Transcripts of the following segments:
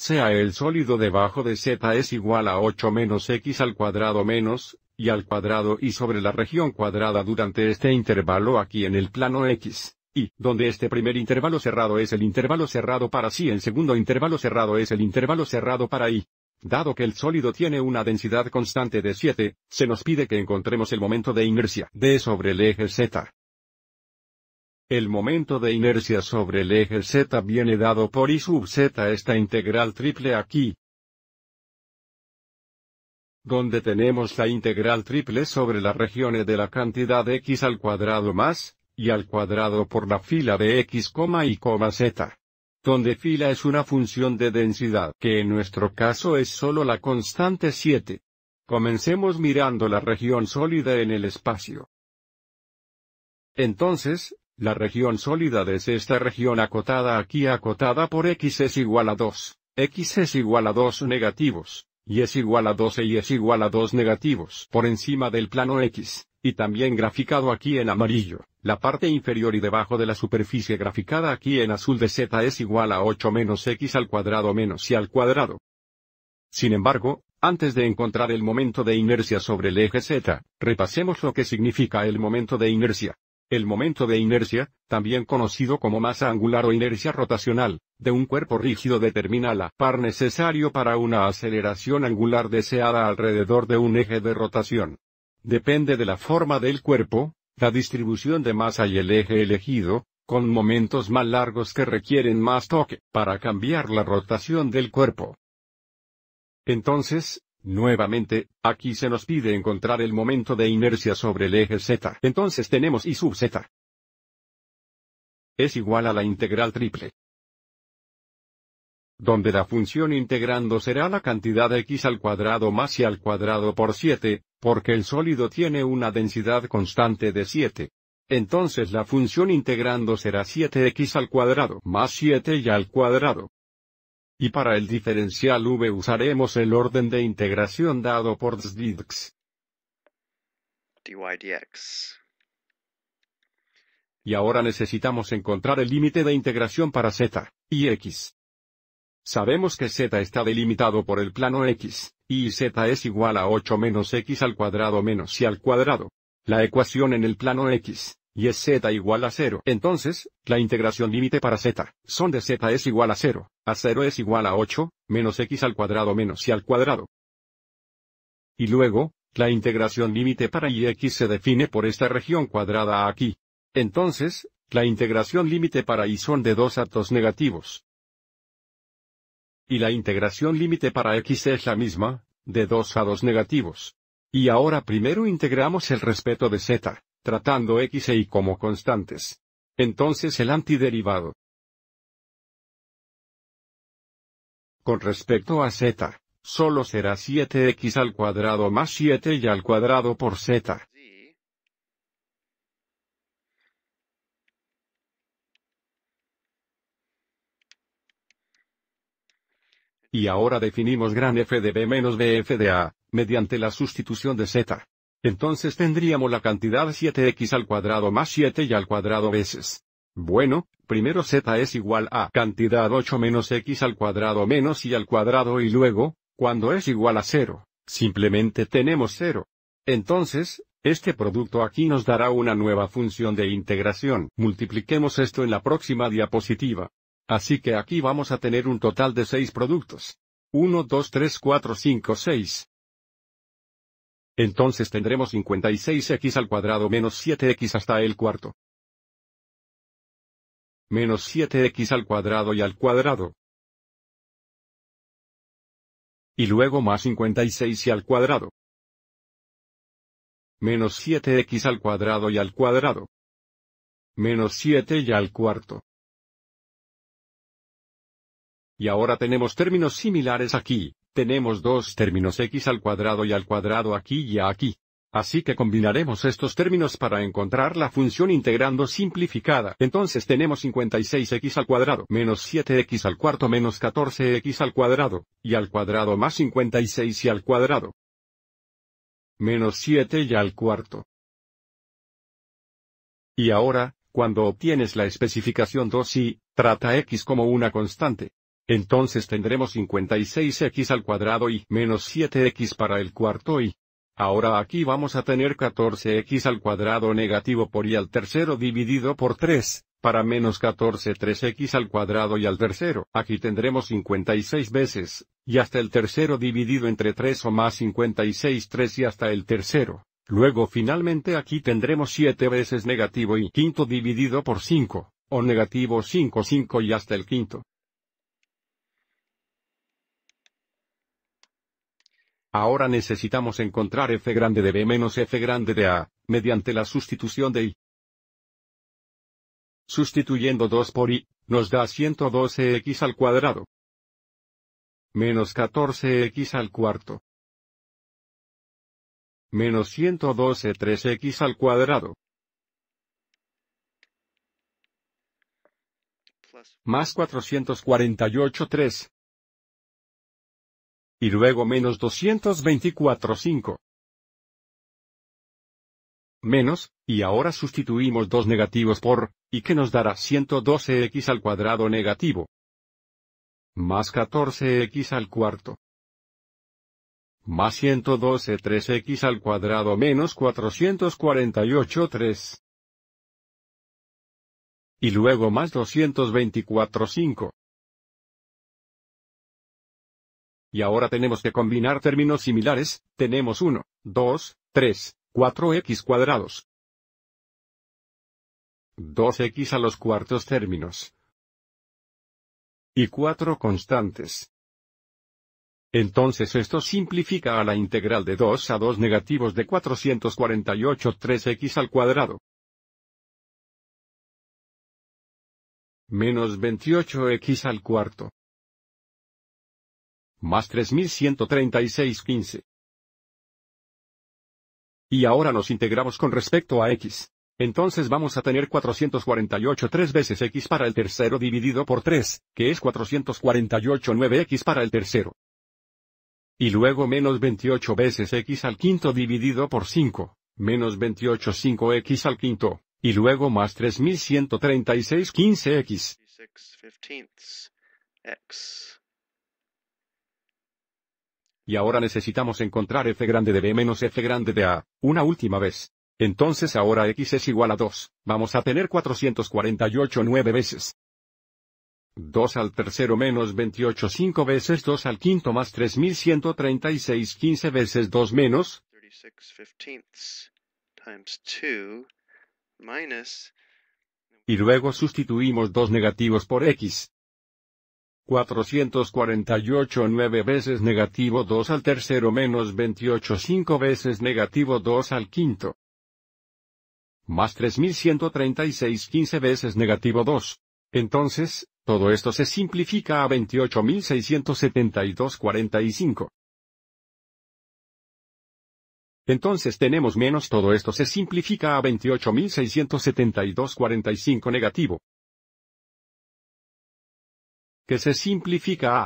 sea el sólido debajo de z es igual a 8 menos x al cuadrado menos, y al cuadrado y sobre la región cuadrada durante este intervalo aquí en el plano x, y donde este primer intervalo cerrado es el intervalo cerrado para sí, el segundo intervalo cerrado es el intervalo cerrado para y. Dado que el sólido tiene una densidad constante de 7, se nos pide que encontremos el momento de inercia d sobre el eje z. El momento de inercia sobre el eje z viene dado por I sub z esta integral triple aquí, donde tenemos la integral triple sobre la región e de la cantidad x al cuadrado más, y al cuadrado por la fila de x, y, z. Donde fila es una función de densidad que en nuestro caso es solo la constante 7. Comencemos mirando la región sólida en el espacio. Entonces, la región sólida es esta región acotada aquí acotada por x es igual a 2, x es igual a 2 negativos, y es igual a 12 y es igual a 2 negativos por encima del plano x, y también graficado aquí en amarillo. La parte inferior y debajo de la superficie graficada aquí en azul de z es igual a 8 menos x al cuadrado menos y al cuadrado. Sin embargo, antes de encontrar el momento de inercia sobre el eje z, repasemos lo que significa el momento de inercia. El momento de inercia, también conocido como masa angular o inercia rotacional, de un cuerpo rígido determina la par necesario para una aceleración angular deseada alrededor de un eje de rotación. Depende de la forma del cuerpo, la distribución de masa y el eje elegido, con momentos más largos que requieren más toque para cambiar la rotación del cuerpo. Entonces, Nuevamente, aquí se nos pide encontrar el momento de inercia sobre el eje z. Entonces tenemos I sub z. Es igual a la integral triple. Donde la función integrando será la cantidad x al cuadrado más y al cuadrado por 7, porque el sólido tiene una densidad constante de 7. Entonces la función integrando será 7x al cuadrado más 7 y al cuadrado. Y para el diferencial V usaremos el orden de integración dado por ZDX. dy dx. Y ahora necesitamos encontrar el límite de integración para z y x. Sabemos que z está delimitado por el plano x, y z es igual a 8 menos x al cuadrado menos y al cuadrado. La ecuación en el plano x y es z igual a 0. Entonces, la integración límite para z, son de z es igual a 0, a 0 es igual a 8, menos x al cuadrado menos y al cuadrado. Y luego, la integración límite para y x se define por esta región cuadrada aquí. Entonces, la integración límite para y son de dos 2 negativos. Y la integración límite para x es la misma, de 2 a 2 negativos. Y ahora primero integramos el respeto de z tratando x e y como constantes. Entonces el antiderivado. Con respecto a z, solo será 7x al cuadrado más 7 y al cuadrado por z. Y ahora definimos gran f de b menos bf de a, mediante la sustitución de z. Entonces tendríamos la cantidad 7x al cuadrado más 7y al cuadrado veces. Bueno, primero z es igual a cantidad 8 menos x al cuadrado menos y al cuadrado y luego, cuando es igual a 0, simplemente tenemos 0. Entonces, este producto aquí nos dará una nueva función de integración. Multipliquemos esto en la próxima diapositiva. Así que aquí vamos a tener un total de 6 productos. 1, 2, 3, 4, 5, 6. Entonces tendremos 56x al cuadrado menos 7x hasta el cuarto. Menos 7x al cuadrado y al cuadrado. Y luego más 56y al cuadrado. Menos 7x al cuadrado y al cuadrado. Menos 7 y al cuarto. Y ahora tenemos términos similares aquí, tenemos dos términos x al cuadrado y al cuadrado aquí y aquí. Así que combinaremos estos términos para encontrar la función integrando simplificada. Entonces tenemos 56x al cuadrado menos 7x al cuarto menos 14x al cuadrado, y al cuadrado más 56y al cuadrado. Menos 7 y al cuarto. Y ahora, cuando obtienes la especificación 2y, trata x como una constante. Entonces tendremos 56x al cuadrado y menos 7x para el cuarto y. Ahora aquí vamos a tener 14x al cuadrado negativo por y al tercero dividido por 3, para menos 14 3x al cuadrado y al tercero. Aquí tendremos 56 veces, y hasta el tercero dividido entre 3 o más 56 3 y hasta el tercero. Luego finalmente aquí tendremos 7 veces negativo y quinto dividido por 5, o negativo 5 5 y hasta el quinto. Ahora necesitamos encontrar f grande de b menos f grande de a, mediante la sustitución de i. Sustituyendo 2 por i, nos da 112x al cuadrado. Menos 14x al cuarto. Menos 112 3x al cuadrado. Más 448 3 y luego menos 224,5. Menos, y ahora sustituimos dos negativos por, y que nos dará 112x al cuadrado negativo. Más 14x al cuarto. Más 112 3x al cuadrado menos 448 3. Y luego más 224 5. Y ahora tenemos que combinar términos similares, tenemos 1, 2, 3, 4x cuadrados. 2x a los cuartos términos. Y 4 constantes. Entonces esto simplifica a la integral de 2 a 2 negativos de 448 3x al cuadrado. Menos 28x al cuarto. Más 3136-15. Y ahora nos integramos con respecto a x. Entonces vamos a tener 448 3 veces x para el tercero dividido por 3, que es 448 9x para el tercero. Y luego menos 28 veces x al quinto dividido por 5, menos 28 5x al quinto, y luego más 3136 15x. 15 x y ahora necesitamos encontrar f grande de b menos f grande de a, una última vez. Entonces ahora x es igual a 2, vamos a tener 448 9 veces. 2 al tercero menos 28 5 veces 2 al quinto más 3136 15 veces 2 menos 36 times 2 minus y luego sustituimos dos negativos por x. 448 9 veces negativo 2 al tercero menos 28 5 veces negativo 2 al quinto. Más 3136 15 veces negativo 2. Entonces, todo esto se simplifica a 28672 45. Entonces tenemos menos todo esto se simplifica a 28672 45 negativo que se simplifica a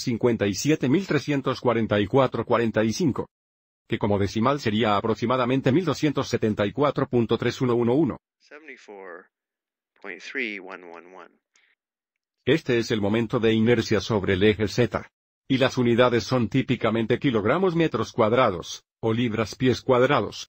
5734445 que como decimal sería aproximadamente 1274.3111. Este es el momento de inercia sobre el eje Z. Y las unidades son típicamente kilogramos metros cuadrados, o libras pies cuadrados.